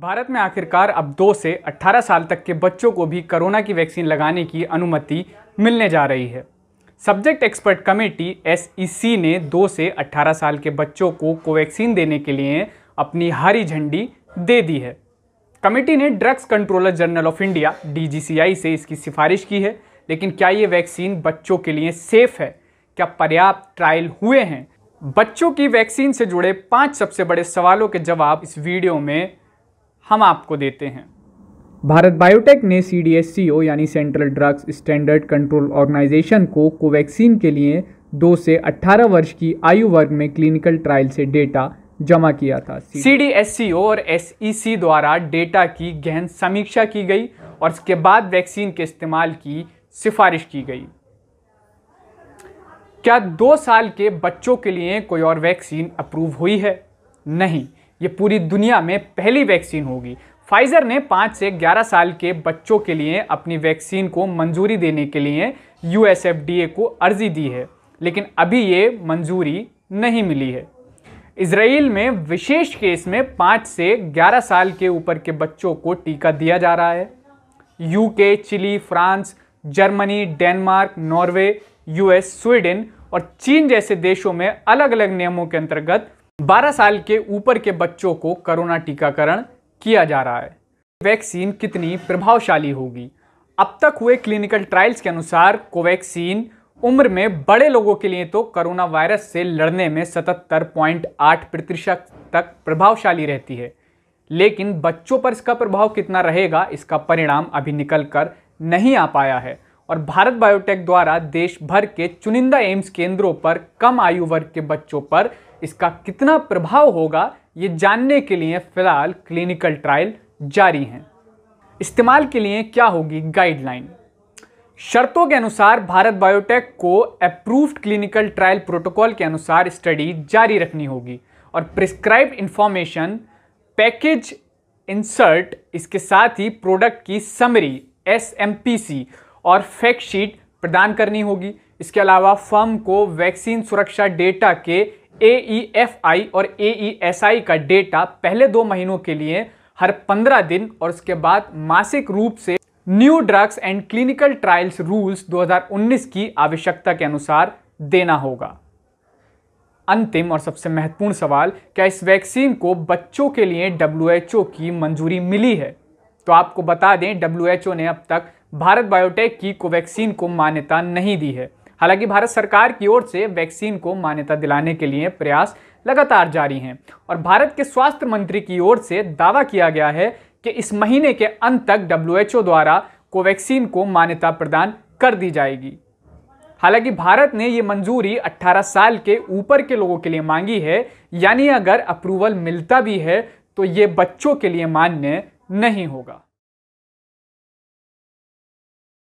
भारत में आखिरकार अब दो से 18 साल तक के बच्चों को भी कोरोना की वैक्सीन लगाने की अनुमति मिलने जा रही है subject expert committee S e ने दो से 18 साल के बच्चों को कोवैक्सीन देने के लिए अपनी हरी झंडी दे दी है कमेटी ने drugs controller general of India D से इसकी सिफारिश की है लेकिन क्या ये वैक्सीन बच्चों के लिए सेफ़ है क्या पर्याप्त ट्रायल हुए हैं बच्चों की वैक्सीन से जुड़े पांच सबसे बड़े सवालों के जवाब इस वीडियो में हम आपको देते हैं भारत बायोटेक ने सी डी यानी central drugs standard control organisation को कोवैक्सीन के लिए दो से अट्ठारह वर्ष की आयु वर्ग में क्लिनिकल ट्रायल से डेटा जमा किया था सी और एस e द्वारा डेटा की गहन समीक्षा की गई और इसके बाद वैक्सीन के इस्तेमाल की सिफारिश की गई क्या दो साल के बच्चों के लिए कोई और वैक्सीन अप्रूव हुई है नहीं ये पूरी दुनिया में पहली वैक्सीन होगी फाइजर ने 5 से 11 साल के बच्चों के लिए अपनी वैक्सीन को मंजूरी देने के लिए यू को अर्जी दी है लेकिन अभी ये मंजूरी नहीं मिली है इसराइल में विशेष केस में 5 से 11 साल के ऊपर के बच्चों को टीका दिया जा रहा है UK Chile France Germany Denmark Norway US Sweden और चीन जैसे देशों में अलग अलग नियमों के अंतर्गत 12 साल के ऊपर के बच्चों को कोरोना टीकाकरण किया जा रहा है वैक्सीन कितनी प्रभावशाली होगी अब तक हुए क्लिनिकल ट्रायल्स के अनुसार कोवैक्सीन उम्र में बड़े लोगों के लिए तो कोरोना वायरस से लड़ने में सतहत्तर पॉइंट आठ प्रतिशत तक प्रभावशाली रहती है लेकिन बच्चों पर इसका प्रभाव कितना रहेगा इसका परिणाम अभी निकल कर नहीं आ पाया है और भारत बायोटेक द्वारा देश भर के चुनिंदा एम्स केंद्रों पर कम आयु वर्ग के बच्चों पर इसका कितना प्रभाव होगा ये जानने के लिए फ़िलहाल क्लिनिकल ट्रायल जारी हैं इस्तेमाल के लिए क्या होगी गाइडलाइन शर्तों के अनुसार भारत बायोटेक को अप्रूव्ड क्लिनिकल ट्रायल प्रोटोकॉल के अनुसार स्टडी जारी रखनी होगी और प्रिस्क्राइब इन्फॉर्मेशन पैकेज इंसर्ट इसके साथ ही प्रोडक्ट की समरी एस और फैक्ट शीट प्रदान करनी होगी इसके अलावा फर्म को वैक्सीन सुरक्षा डेटा के ए ई एफ आई और ए ई एस आई का डेटा पहले दो महीनों के लिए हर पंद्रह दिन और उसके बाद मासिक रूप से new drugs and clinical trials rules 2019 की आवश्यकता के अनुसार देना होगा अंतिम और सबसे महत्वपूर्ण सवाल क्या इस वैक्सीन को बच्चों के लिए डब्ल्यू की मंजूरी मिली है तो आपको बता दें डब्ल्यू ने अब तक भारत बायोटेक की कोवैक्सीन को मान्यता नहीं दी है हालांकि भारत सरकार की ओर से वैक्सीन को मान्यता दिलाने के लिए प्रयास लगातार जारी हैं और भारत के स्वास्थ्य मंत्री की ओर से दावा किया गया है कि इस महीने के अंत तक डब्ल्यू द्वारा कोवैक्सीन को मान्यता प्रदान कर दी जाएगी हालांकि भारत ने ये मंजूरी 18 साल के ऊपर के लोगों के लिए मांगी है यानी अगर अप्रूवल मिलता भी है तो ये बच्चों के लिए मान्य नहीं होगा